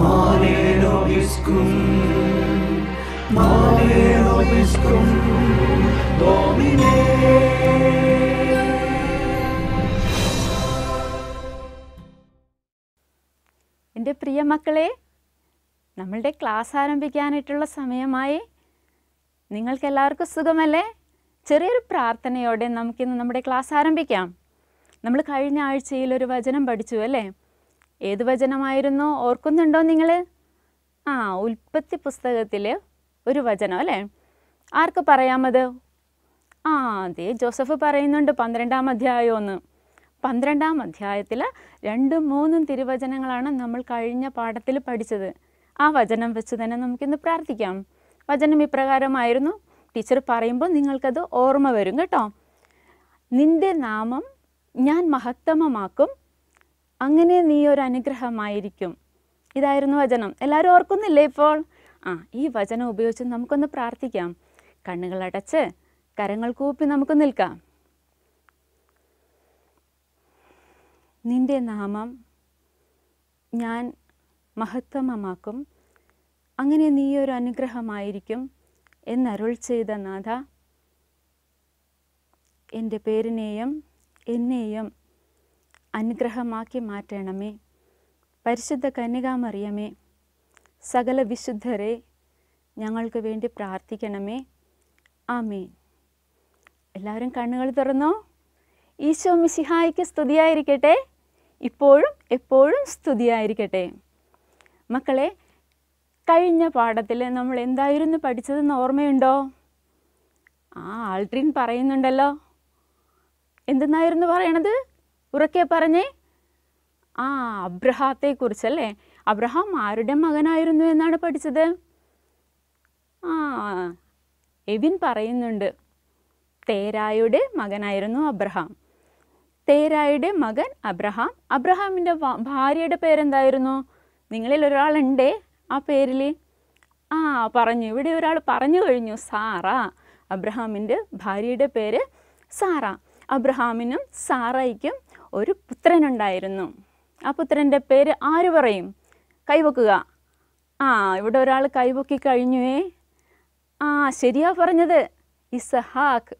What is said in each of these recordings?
എൻ്റെ പ്രിയ മക്കളെ നമ്മളുടെ ക്ലാസ് ആരംഭിക്കാനായിട്ടുള്ള സമയമായി നിങ്ങൾക്ക് എല്ലാവർക്കും സുഖമല്ലേ ചെറിയൊരു പ്രാർത്ഥനയോടെ നമുക്കിന്ന് നമ്മുടെ ക്ലാസ് ആരംഭിക്കാം നമ്മൾ കഴിഞ്ഞ ആഴ്ചയിൽ ഒരു വചനം പഠിച്ചു അല്ലേ ഏത് വചനമായിരുന്നു ഓർക്കുന്നുണ്ടോ നിങ്ങൾ ആ ഉൽപ്പത്തി പുസ്തകത്തിൽ ഒരു വചനം അല്ലേ ആർക്ക് പറയാമത് ആ അതെ ജോസഫ് പറയുന്നുണ്ട് പന്ത്രണ്ടാം അധ്യായം ഒന്ന് പന്ത്രണ്ടാം അധ്യായത്തിൽ രണ്ടും മൂന്നും തിരുവചനങ്ങളാണ് നമ്മൾ കഴിഞ്ഞ പാഠത്തിൽ പഠിച്ചത് ആ വചനം വെച്ച് തന്നെ നമുക്കിന്ന് പ്രാർത്ഥിക്കാം വചനം ഇപ്രകാരമായിരുന്നു ടീച്ചർ പറയുമ്പോൾ നിങ്ങൾക്കത് ഓർമ്മ വരും കേട്ടോ നിന്റെ നാമം ഞാൻ മഹത്തമമാക്കും അങ്ങനെ നീ ഒരു അനുഗ്രഹമായിരിക്കും ഇതായിരുന്നു വചനം എല്ലാവരും ഓർക്കുന്നില്ലേ ഇപ്പോൾ ആ ഈ വചനം ഉപയോഗിച്ച് നമുക്കൊന്ന് പ്രാർത്ഥിക്കാം കണ്ണുകൾ അടച്ച് കരങ്ങൾ കൂപ്പി നമുക്ക് നിൽക്കാം നിന്റെ നാമം ഞാൻ മഹത്വമമാക്കും അങ്ങനെ നീ ഒരു അനുഗ്രഹമായിരിക്കും എന്നരുൾ ചെയ്ത നാഥ എൻ്റെ പേരിനെയും എന്നെയും അനുഗ്രഹമാക്കി മാറ്റണമേ പരിശുദ്ധ കന്യകാമറിയമേ സകല വിശുദ്ധരെ ഞങ്ങൾക്ക് വേണ്ടി പ്രാർത്ഥിക്കണമേ ആമീൻ എല്ലാവരും കണ്ണുകൾ തുറന്നോ ഈശോ മിശിഹായിക്ക് സ്തുതിയായിരിക്കട്ടെ ഇപ്പോഴും എപ്പോഴും സ്തുതിയായിരിക്കട്ടെ മക്കളെ കഴിഞ്ഞ പാഠത്തിൽ നമ്മൾ എന്തായിരുന്നു പഠിച്ചതെന്ന് ഓർമ്മയുണ്ടോ ആ ആൾട്രീൻ പറയുന്നുണ്ടല്ലോ എന്തെന്നായിരുന്നു പറയണത് ഉറക്കെ പറഞ്ഞേ ആ അബ്രഹാത്തെ കുറിച്ചല്ലേ അബ്രഹാം ആരുടെ മകനായിരുന്നു എന്നാണ് പഠിച്ചത് ആ എവിൻ പറയുന്നുണ്ട് തേരായുടെ മകനായിരുന്നു അബ്രഹാം തേരായുടെ മകൻ അബ്രഹാം അബ്രഹാമിൻ്റെ ഭാര്യയുടെ പേരെന്തായിരുന്നു നിങ്ങളിൽ ഒരാളുണ്ടേ ആ പേരിൽ ആ പറഞ്ഞു ഇവിടെ ഒരാൾ പറഞ്ഞു കഴിഞ്ഞു സാറ അബ്രഹാമിൻ്റെ ഭാര്യയുടെ പേര് സാറ അബ്രഹാമിനും സാറയ്ക്കും ഒരു പുത്രനുണ്ടായിരുന്നു ആ പുത്രൻ്റെ പേര് ആര് പറയും കൈവക്കുക ആ ഇവിടെ ഒരാൾ കൈവക്കി കഴിഞ്ഞു ഏ ആ ശരിയാ പറഞ്ഞത് ഇസഹാക്ക്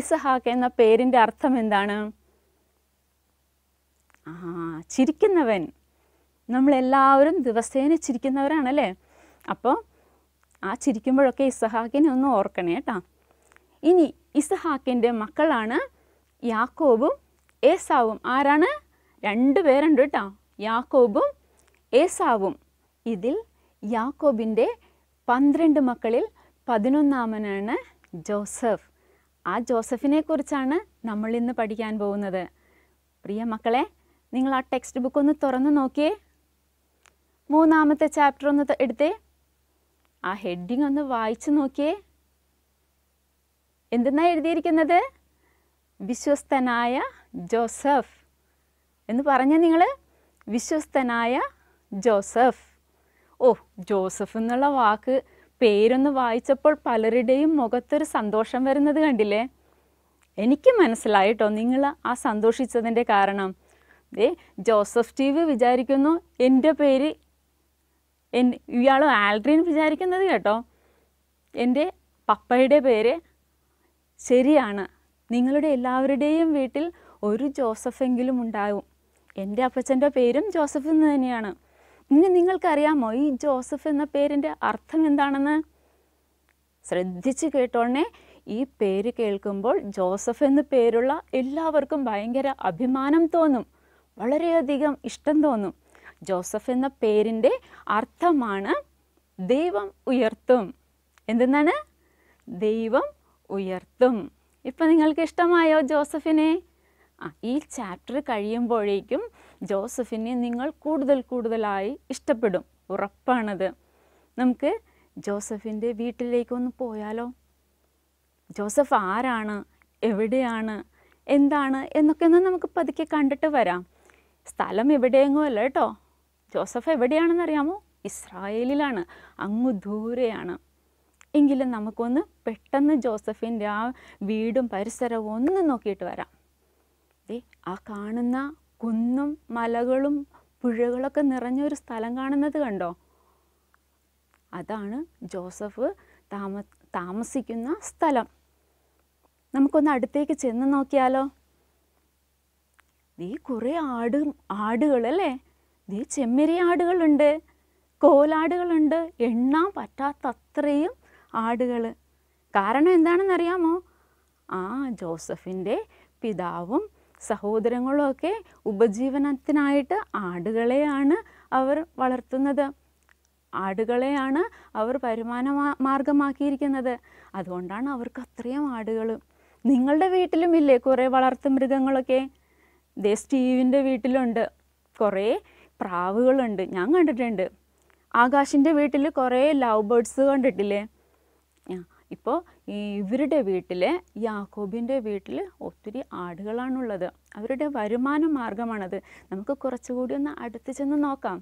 ഇസഹാക്ക് എന്ന പേരിൻ്റെ അർത്ഥം എന്താണ് ആ ചിരിക്കുന്നവൻ നമ്മളെല്ലാവരും ദിവസേന ചിരിക്കുന്നവരാണല്ലേ അപ്പോൾ ആ ചിരിക്കുമ്പോഴൊക്കെ ഇസഹാക്കിനെ ഒന്ന് ഓർക്കണേ കേട്ടോ ഇനി ഇസഹാക്കിൻ്റെ മക്കളാണ് യാക്കോബും ഏസാവും ആരാണ് രണ്ട് പേരുണ്ട് കേട്ടോ യാക്കോബും ഏസാവും ഇതിൽ യാക്കോബിൻ്റെ പന്ത്രണ്ട് മക്കളിൽ പതിനൊന്നാമനാണ് ജോസഫ് ആ ജോസഫിനെ കുറിച്ചാണ് നമ്മൾ ഇന്ന് പഠിക്കാൻ പോകുന്നത് പ്രിയ മക്കളെ നിങ്ങൾ ആ ടെക്സ്റ്റ് ബുക്ക് ഒന്ന് തുറന്നു നോക്കിയേ മൂന്നാമത്തെ ചാപ്റ്റർ ഒന്ന് എടുത്തേ ആ ഹെഡിങ് ഒന്ന് വായിച്ചു നോക്കിയേ എന്തെന്നാണ് എഴുതിയിരിക്കുന്നത് വിശ്വസ്തനായ ജോസഫ് എന്ന് പറഞ്ഞാൽ നിങ്ങൾ വിശ്വസ്തനായ ജോസഫ് ഓ ജോസഫ് എന്നുള്ള വാക്ക് പേരൊന്ന് വായിച്ചപ്പോൾ പലരുടെയും മുഖത്തൊരു സന്തോഷം വരുന്നത് കണ്ടില്ലേ എനിക്ക് മനസ്സിലായിട്ടോ നിങ്ങൾ ആ സന്തോഷിച്ചതിൻ്റെ കാരണം ഏ ജോസഫ് ടി വി വിചാരിക്കുന്നു എൻ്റെ പേര് എൻ ഇയാൾ ആൽഡ്രീൻ വിചാരിക്കുന്നത് കേട്ടോ എൻ്റെ പപ്പയുടെ പേര് ശരിയാണ് നിങ്ങളുടെ എല്ലാവരുടെയും വീട്ടിൽ ഒരു ജോസഫെങ്കിലും ഉണ്ടാവും എൻ്റെ അപ്പച്ചൻ്റെ പേരും ജോസഫ് എന്ന് തന്നെയാണ് ഇനി നിങ്ങൾക്കറിയാമോ ഈ ജോസഫ് എന്ന പേരിൻ്റെ അർത്ഥം എന്താണെന്ന് ശ്രദ്ധിച്ച് കേട്ടോണേ ഈ പേര് കേൾക്കുമ്പോൾ ജോസഫ് എന്ന പേരുള്ള എല്ലാവർക്കും ഭയങ്കര അഭിമാനം തോന്നും വളരെയധികം ഇഷ്ടം തോന്നും ജോസഫ് എന്ന പേരിൻ്റെ അർത്ഥമാണ് ദൈവം ഉയർത്തും എന്തെന്നാണ് ദൈവം ഉയർത്തും ഇപ്പം നിങ്ങൾക്ക് ഇഷ്ടമായോ ജോസഫിനെ ആ ഈ ചാപ്റ്റർ കഴിയുമ്പോഴേക്കും ജോസഫിനെ നിങ്ങൾ കൂടുതൽ കൂടുതലായി ഇഷ്ടപ്പെടും ഉറപ്പാണത് നമുക്ക് ജോസഫിൻ്റെ വീട്ടിലേക്കൊന്ന് പോയാലോ ജോസഫ് ആരാണ് എവിടെയാണ് എന്താണ് എന്നൊക്കെ ഒന്ന് നമുക്ക് പതുക്കെ കണ്ടിട്ട് വരാം സ്ഥലം എവിടെയെങ്കിലും അല്ല കേട്ടോ ജോസഫ് എവിടെയാണെന്ന് അറിയാമോ ഇസ്രായേലിലാണ് അങ്ങു ദൂരെയാണ് എങ്കിലും നമുക്കൊന്ന് പെട്ടെന്ന് ജോസഫിൻ്റെ ആ വീടും പരിസരവും ഒന്ന് നോക്കിയിട്ട് വരാം ആ കാണുന്ന കുന്നും മലകളും പുഴകളൊക്കെ നിറഞ്ഞൊരു സ്ഥലം കാണുന്നത് കണ്ടോ അതാണ് ജോസഫ് താമ താമസിക്കുന്ന സ്ഥലം നമുക്കൊന്ന് അടുത്തേക്ക് ചെന്ന് നോക്കിയാലോ ദീ കുറേ ആട് ആടുകളല്ലേ ദീ ചെമ്മരി ആടുകളുണ്ട് കോലാടുകളുണ്ട് എണ്ണാൻ പറ്റാത്തത്രയും ആടുകൾ കാരണം എന്താണെന്നറിയാമോ ആ ജോസഫിൻ്റെ പിതാവും സഹോദരങ്ങളും ഒക്കെ ഉപജീവനത്തിനായിട്ട് ആടുകളെയാണ് അവർ വളർത്തുന്നത് ആടുകളെയാണ് അവർ വരുമാന മാർഗമാക്കിയിരിക്കുന്നത് അതുകൊണ്ടാണ് അവർക്ക് അത്രയും ആടുകൾ നിങ്ങളുടെ വീട്ടിലും ഇല്ലേ കുറേ വളർത്തു മൃഗങ്ങളൊക്കെ ദേ സ്റ്റീവിൻ്റെ വീട്ടിലുണ്ട് കുറേ പ്രാവുകളുണ്ട് ഞാൻ കണ്ടിട്ടുണ്ട് ആകാശിൻ്റെ വീട്ടിൽ കുറേ ലവ് ബേഡ്സ് കണ്ടിട്ടില്ലേ ഇപ്പോൾ ഈ ഇവരുടെ വീട്ടിൽ യാക്കോബിൻ്റെ വീട്ടിൽ ഒത്തിരി ആടുകളാണുള്ളത് അവരുടെ വരുമാന മാർഗമാണത് നമുക്ക് കുറച്ചുകൂടി ഒന്ന് അടുത്ത് ചെന്ന് നോക്കാം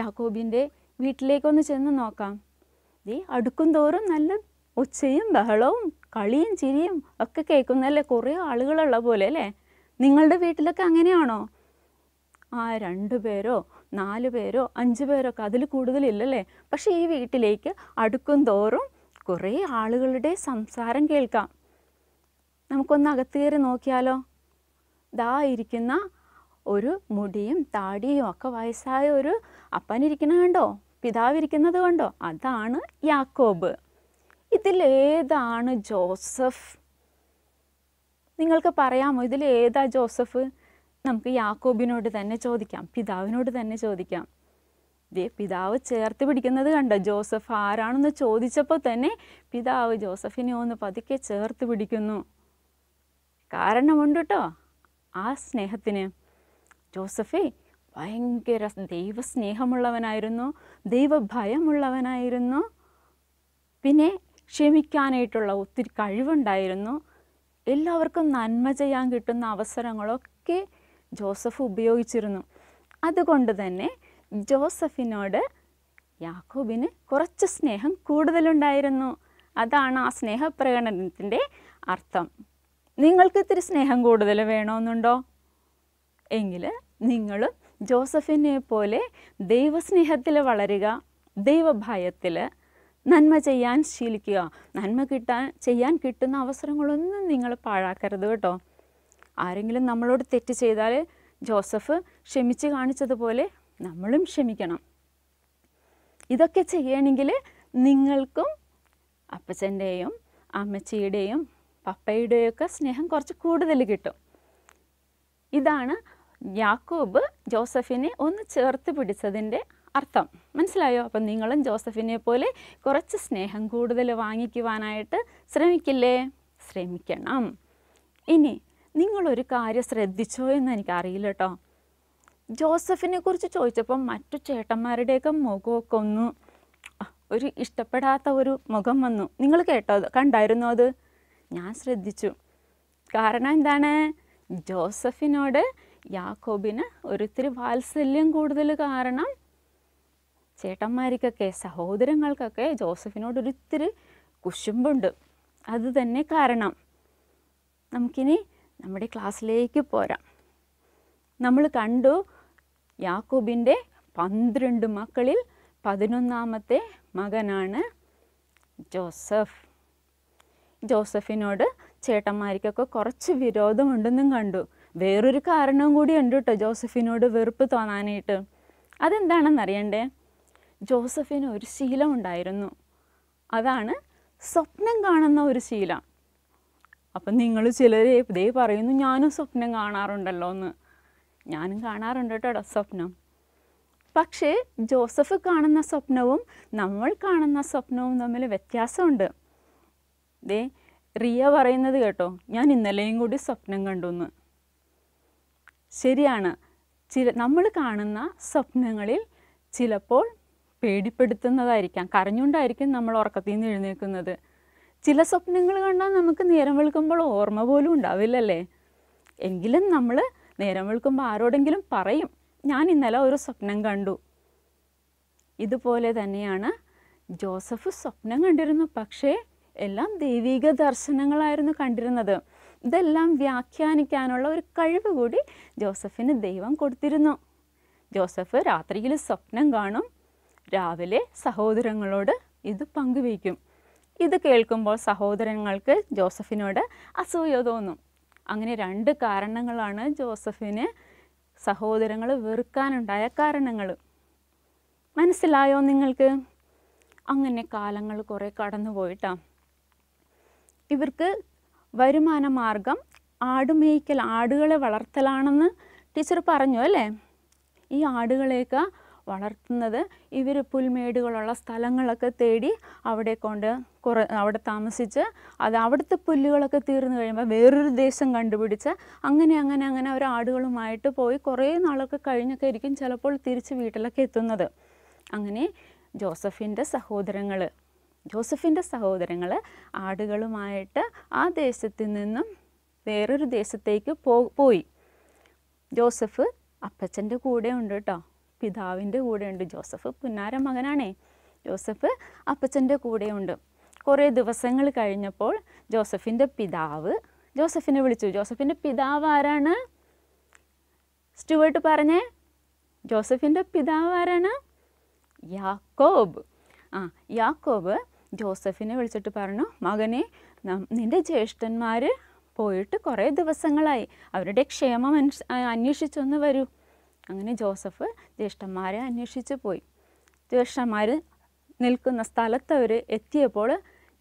യാക്കോബിൻ്റെ വീട്ടിലേക്കൊന്ന് ചെന്ന് നോക്കാം ഈ അടുക്കും തോറും നല്ല ഒച്ചയും ബഹളവും കളിയും ചിരിയും ഒക്കെ കേൾക്കുന്നല്ലേ കുറേ ആളുകളുള്ള പോലെ അല്ലേ നിങ്ങളുടെ വീട്ടിലൊക്കെ അങ്ങനെയാണോ ആ രണ്ട് പേരോ നാല് പേരോ അഞ്ച് പേരോ ഒക്കെ അതിൽ കൂടുതലില്ലല്ലേ പക്ഷേ ഈ വീട്ടിലേക്ക് അടുക്കും തോറും കുറേ ആളുകളുടെ സംസാരം കേൾക്കാം നമുക്കൊന്ന് അകത്ത് കയറി നോക്കിയാലോ ദാ ഇരിക്കുന്ന ഒരു മുടിയും താടിയും ഒക്കെ വയസ്സായ ഒരു ഇരിക്കുന്നത് കണ്ടോ ഇരിക്കുന്നത് കണ്ടോ അതാണ് യാക്കോബ് ഇതിലേതാണ് ജോസഫ് നിങ്ങൾക്ക് പറയാമോ ഇതിലേതാ ജോസഫ് നമുക്ക് യാക്കോബിനോട് തന്നെ ചോദിക്കാം പിതാവിനോട് തന്നെ ചോദിക്കാം ദേ പിതാവ് ചേർത്ത് പിടിക്കുന്നത് കണ്ടോ ജോസഫ് ആരാണെന്ന് ചോദിച്ചപ്പോൾ തന്നെ പിതാവ് ജോസഫിനെ ഒന്ന് പതുക്കെ ചേർത്ത് പിടിക്കുന്നു കാരണമുണ്ട് കേട്ടോ ആ സ്നേഹത്തിന് ജോസഫേ ഭയങ്കര ദൈവസ്നേഹമുള്ളവനായിരുന്നു ദൈവഭയമുള്ളവനായിരുന്നു പിന്നെ ക്ഷമിക്കാനായിട്ടുള്ള ഒത്തിരി കഴിവുണ്ടായിരുന്നു എല്ലാവർക്കും നന്മ ചെയ്യാൻ കിട്ടുന്ന അവസരങ്ങളൊക്കെ ജോസഫ് ഉപയോഗിച്ചിരുന്നു അതുകൊണ്ട് തന്നെ ജോസഫിനോട് യാക്കോബിന് കുറച്ച് സ്നേഹം കൂടുതലുണ്ടായിരുന്നു അതാണ് ആ സ്നേഹപ്രകടനത്തിൻ്റെ അർത്ഥം നിങ്ങൾക്ക് ഇത്തിരി സ്നേഹം കൂടുതൽ വേണമെന്നുണ്ടോ എങ്കിൽ നിങ്ങൾ ജോസഫിനെ പോലെ ദൈവസ്നേഹത്തിൽ വളരുക ദൈവഭയത്തിൽ നന്മ ചെയ്യാൻ ശീലിക്കുക നന്മ കിട്ടാൻ ചെയ്യാൻ കിട്ടുന്ന അവസരങ്ങളൊന്നും നിങ്ങൾ പാഴാക്കരുത് കേട്ടോ ആരെങ്കിലും നമ്മളോട് തെറ്റ് ചെയ്താൽ ജോസഫ് ക്ഷമിച്ച് കാണിച്ചതുപോലെ നമ്മളും ക്ഷമിക്കണം ഇതൊക്കെ ചെയ്യണമെങ്കിൽ നിങ്ങൾക്കും അപ്പച്ചൻ്റെയും അമ്മച്ചിയുടെയും ഒക്കെ സ്നേഹം കുറച്ച് കൂടുതൽ കിട്ടും ഇതാണ് യാക്കോബ് ജോസഫിനെ ഒന്ന് ചേർത്ത് പിടിച്ചതിൻ്റെ അർത്ഥം മനസ്സിലായോ അപ്പം നിങ്ങളും ജോസഫിനെ പോലെ കുറച്ച് സ്നേഹം കൂടുതൽ വാങ്ങിക്കുവാനായിട്ട് ശ്രമിക്കില്ലേ ശ്രമിക്കണം ഇനി നിങ്ങളൊരു കാര്യം ശ്രദ്ധിച്ചോ എന്ന് എനിക്കറിയില്ല കേട്ടോ ജോസഫിനെ കുറിച്ച് ചോദിച്ചപ്പോൾ മറ്റു ചേട്ടന്മാരുടെയൊക്കെ മുഖമൊക്കെ ഒന്ന് ഒരു ഇഷ്ടപ്പെടാത്ത ഒരു മുഖം വന്നു നിങ്ങൾ കേട്ടോ കണ്ടായിരുന്നു അത് ഞാൻ ശ്രദ്ധിച്ചു കാരണം എന്താണ് ജോസഫിനോട് യാക്കോബിന് ഒരിത്തിരി വാത്സല്യം കൂടുതൽ കാരണം ചേട്ടന്മാർക്കൊക്കെ സഹോദരങ്ങൾക്കൊക്കെ ജോസഫിനോട് ഒരിത്തിരി കുശുമ്പുണ്ട് അത് തന്നെ കാരണം നമുക്കിനി നമ്മുടെ ക്ലാസ്സിലേക്ക് പോരാം നമ്മൾ കണ്ടു യാക്കൂബിൻ്റെ പന്ത്രണ്ട് മക്കളിൽ പതിനൊന്നാമത്തെ മകനാണ് ജോസഫ് ജോസഫിനോട് ചേട്ടന്മാർക്കൊക്കെ കുറച്ച് വിരോധമുണ്ടെന്നും കണ്ടു വേറൊരു കാരണവും കൂടി ഉണ്ട് കേട്ടോ ജോസഫിനോട് വെറുപ്പ് തോന്നാനായിട്ട് അതെന്താണെന്നറിയണ്ടേ ജോസഫിന് ഒരു ശീലം ഉണ്ടായിരുന്നു അതാണ് സ്വപ്നം കാണുന്ന ഒരു ശീലം അപ്പം നിങ്ങൾ ചിലരെ ഇതേ പറയുന്നു ഞാനും സ്വപ്നം കാണാറുണ്ടല്ലോ എന്ന് ഞാനും കാണാറുണ്ട് കേട്ടോ സ്വപ്നം പക്ഷേ ജോസഫ് കാണുന്ന സ്വപ്നവും നമ്മൾ കാണുന്ന സ്വപ്നവും തമ്മിൽ വ്യത്യാസമുണ്ട് ദേ റിയ പറയുന്നത് കേട്ടോ ഞാൻ ഇന്നലെയും കൂടി സ്വപ്നം എന്ന് ശരിയാണ് ചില നമ്മൾ കാണുന്ന സ്വപ്നങ്ങളിൽ ചിലപ്പോൾ പേടിപ്പെടുത്തുന്നതായിരിക്കാം കരഞ്ഞുകൊണ്ടായിരിക്കും നമ്മൾ ഉറക്കത്തിൽ നിന്ന് എഴുന്നേൽക്കുന്നത് ചില സ്വപ്നങ്ങൾ കണ്ടാൽ നമുക്ക് നേരം വെളുക്കുമ്പോൾ ഓർമ്മ പോലും ഉണ്ടാവില്ലല്ലേ എങ്കിലും നമ്മൾ നേരം വിളിക്കുമ്പോൾ ആരോടെങ്കിലും പറയും ഞാൻ ഇന്നലെ ഒരു സ്വപ്നം കണ്ടു ഇതുപോലെ തന്നെയാണ് ജോസഫ് സ്വപ്നം കണ്ടിരുന്നു പക്ഷേ എല്ലാം ദൈവിക ദർശനങ്ങളായിരുന്നു കണ്ടിരുന്നത് ഇതെല്ലാം വ്യാഖ്യാനിക്കാനുള്ള ഒരു കഴിവ് കൂടി ജോസഫിന് ദൈവം കൊടുത്തിരുന്നു ജോസഫ് രാത്രിയിൽ സ്വപ്നം കാണും രാവിലെ സഹോദരങ്ങളോട് ഇത് പങ്കുവയ്ക്കും ഇത് കേൾക്കുമ്പോൾ സഹോദരങ്ങൾക്ക് ജോസഫിനോട് അസൂയ തോന്നും അങ്ങനെ രണ്ട് കാരണങ്ങളാണ് ജോസഫിന് സഹോദരങ്ങൾ വെറുക്കാനുണ്ടായ കാരണങ്ങൾ മനസ്സിലായോ നിങ്ങൾക്ക് അങ്ങനെ കാലങ്ങൾ കുറേ പോയിട്ടാ ഇവർക്ക് വരുമാന മാർഗം ആടുമേയ്ക്കൽ ആടുകളെ വളർത്തലാണെന്ന് ടീച്ചർ പറഞ്ഞു അല്ലേ ഈ ആടുകളെയൊക്കെ വളർത്തുന്നത് ഇവർ പുൽമേടുകളുള്ള സ്ഥലങ്ങളൊക്കെ തേടി അവിടെ കൊണ്ട് കുറ അവിടെ താമസിച്ച് അത് അവിടുത്തെ പുല്ലുകളൊക്കെ തീർന്നു കഴിയുമ്പോൾ വേറൊരു ദേശം കണ്ടുപിടിച്ച് അങ്ങനെ അങ്ങനെ അങ്ങനെ അവർ ആടുകളുമായിട്ട് പോയി കുറേ നാളൊക്കെ കഴിഞ്ഞൊക്കെ ആയിരിക്കും ചിലപ്പോൾ തിരിച്ച് വീട്ടിലൊക്കെ എത്തുന്നത് അങ്ങനെ ജോസഫിൻ്റെ സഹോദരങ്ങൾ ജോസഫിൻ്റെ സഹോദരങ്ങൾ ആടുകളുമായിട്ട് ആ ദേശത്ത് നിന്നും വേറൊരു ദേശത്തേക്ക് പോയി ജോസഫ് അപ്പച്ചൻ്റെ കൂടെ ഉണ്ട് കേട്ടോ പിതാവിൻ്റെ കൂടെയുണ്ട് ജോസഫ് പുന്നാര മകനാണേ ജോസഫ് അപ്പച്ചൻ്റെ കൂടെയുണ്ട് കുറേ ദിവസങ്ങൾ കഴിഞ്ഞപ്പോൾ ജോസഫിൻ്റെ പിതാവ് ജോസഫിനെ വിളിച്ചു ജോസഫിൻ്റെ പിതാവ് ആരാണ് സ്റ്റുവേർട്ട് പറഞ്ഞേ ജോസഫിൻ്റെ പിതാവ് ആരാണ് യാക്കോബ് ആ യാക്കോബ് ജോസഫിനെ വിളിച്ചിട്ട് പറഞ്ഞു മകനെ നിൻ്റെ ജ്യേഷ്ഠന്മാർ പോയിട്ട് കുറേ ദിവസങ്ങളായി അവരുടെ ക്ഷേമം അന്വേഷിച്ചൊന്ന് വരൂ അങ്ങനെ ജോസഫ് ജ്യേഷ്ഠന്മാരെ അന്വേഷിച്ച് പോയി ജ്യേഷ്ഠന്മാർ നിൽക്കുന്ന സ്ഥലത്ത് അവർ എത്തിയപ്പോൾ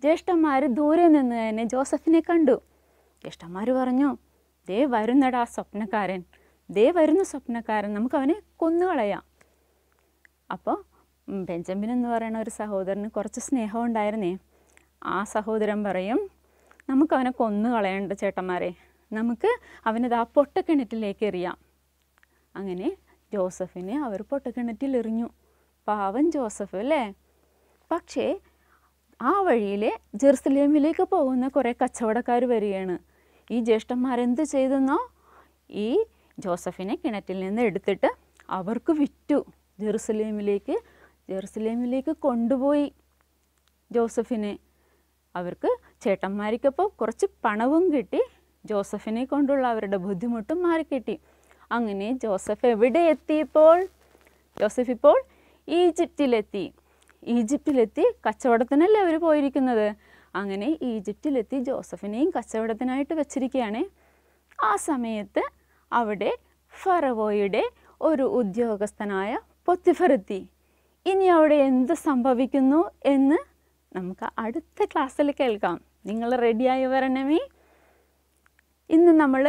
ജ്യേഷ്ഠന്മാർ ദൂരെ നിന്ന് തന്നെ ജോസഫിനെ കണ്ടു ജ്യേഷ്ഠന്മാർ പറഞ്ഞു ദേ വരുന്നടാ സ്വപ്നക്കാരൻ ദേ വരുന്ന സ്വപ്നക്കാരൻ നമുക്ക് അവനെ കൊന്നുകളയാം അപ്പോൾ ബെഞ്ചമിൻ എന്ന് പറയുന്ന ഒരു സഹോദരന് കുറച്ച് സ്നേഹം ഉണ്ടായിരുന്നേ ആ സഹോദരൻ പറയും നമുക്ക് അവനെ കൊന്നു കളയണ്ട ചേട്ടന്മാരെ നമുക്ക് അവനത് ആ പൊട്ടക്കിണറ്റിലേക്ക് എറിയാം അങ്ങനെ ജോസഫിനെ അവർ എറിഞ്ഞു പാവൻ ജോസഫ് അല്ലേ പക്ഷേ ആ വഴിയിൽ ജെറുസലേമിലേക്ക് പോകുന്ന കുറേ കച്ചവടക്കാർ വരികയാണ് ഈ ജ്യേഷ്ഠന്മാരെന്ത് ചെയ്തെന്നോ ഈ ജോസഫിനെ കിണറ്റിൽ നിന്ന് എടുത്തിട്ട് അവർക്ക് വിറ്റു ജെറുസലേമിലേക്ക് ജെറുസലേമിലേക്ക് കൊണ്ടുപോയി ജോസഫിനെ അവർക്ക് ചേട്ടന്മാർക്കപ്പോൾ കുറച്ച് പണവും കിട്ടി ജോസഫിനെ കൊണ്ടുള്ള അവരുടെ ബുദ്ധിമുട്ടും മാറിക്കിട്ടി അങ്ങനെ ജോസഫ് എവിടെ എത്തിയപ്പോൾ ജോസഫ് ഇപ്പോൾ ഈജിപ്തിലെത്തി ഈജിപ്തിലെത്തി കച്ചവടത്തിനല്ലേ അവർ പോയിരിക്കുന്നത് അങ്ങനെ ഈജിപ്തിലെത്തി ജോസഫിനെയും കച്ചവടത്തിനായിട്ട് വച്ചിരിക്കുകയാണ് ആ സമയത്ത് അവിടെ ഫറവോയുടെ ഒരു ഉദ്യോഗസ്ഥനായ പൊത്തിഫറെത്തി ഇനി അവിടെ എന്ത് സംഭവിക്കുന്നു എന്ന് നമുക്ക് അടുത്ത ക്ലാസ്സിൽ കേൾക്കാം നിങ്ങൾ റെഡിയായി വരണമേ ഇന്ന് നമ്മൾ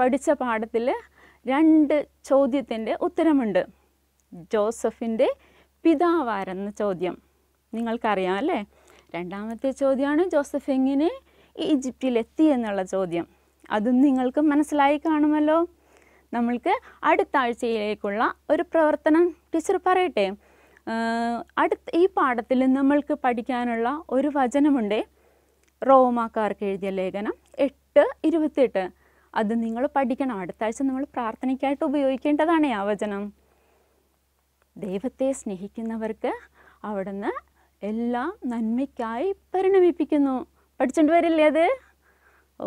പഠിച്ച പാഠത്തിൽ രണ്ട് ചോദ്യത്തിൻ്റെ ഉത്തരമുണ്ട് ജോസഫിൻ്റെ പിതാവാരെന്ന ചോദ്യം നിങ്ങൾക്കറിയാം അല്ലേ രണ്ടാമത്തെ ചോദ്യമാണ് ജോസഫ് എങ്ങനെ ഈജിപ്തിലെത്തി എന്നുള്ള ചോദ്യം അതും നിങ്ങൾക്ക് മനസ്സിലായി കാണുമല്ലോ നമ്മൾക്ക് അടുത്ത ആഴ്ചയിലേക്കുള്ള ഒരു പ്രവർത്തനം ടീച്ചർ പറയട്ടെ അടുത്ത ഈ പാഠത്തിൽ നമ്മൾക്ക് പഠിക്കാനുള്ള ഒരു വചനമുണ്ട് റോമാക്കാർക്ക് എഴുതിയ ലേഖനം എട്ട് ഇരുപത്തിയെട്ട് അത് നിങ്ങൾ പഠിക്കണം അടുത്ത ആഴ്ച നമ്മൾ പ്രാർത്ഥനയ്ക്കായിട്ട് ഉപയോഗിക്കേണ്ടതാണ് ആ വചനം ദൈവത്തെ സ്നേഹിക്കുന്നവർക്ക് അവിടുന്ന് എല്ലാം നന്മയ്ക്കായി പരിണമിപ്പിക്കുന്നു പഠിച്ചോണ്ട് വരില്ലേ അത്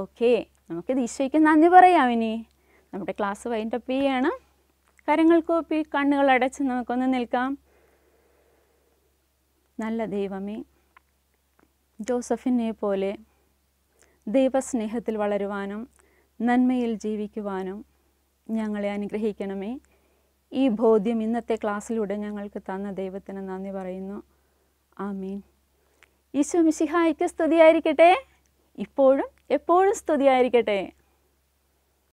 ഓക്കെ നമുക്ക് ഈശോയ്ക്ക് നന്ദി പറയാം ഇനി നമ്മുടെ ക്ലാസ് വൈൻഡ് അപ്പ് ചെയ്യാണ് കരങ്ങൾ കോപ്പി കണ്ണുകൾ അടച്ച് നമുക്കൊന്ന് നിൽക്കാം നല്ല ദൈവമേ ജോസഫിനെ പോലെ ദൈവസ്നേഹത്തിൽ വളരുവാനും നന്മയിൽ ജീവിക്കുവാനും ഞങ്ങളെ അനുഗ്രഹിക്കണമേ ഈ ബോധ്യം ഇന്നത്തെ ക്ലാസ്സിലൂടെ ഞങ്ങൾക്ക് തന്ന ദൈവത്തിന് നന്ദി പറയുന്നു ആമീൻ ഈശോ മിശിഹായിക്ക് സ്തുതിയായിരിക്കട്ടെ ഇപ്പോഴും എപ്പോഴും സ്തുതിയായിരിക്കട്ടെ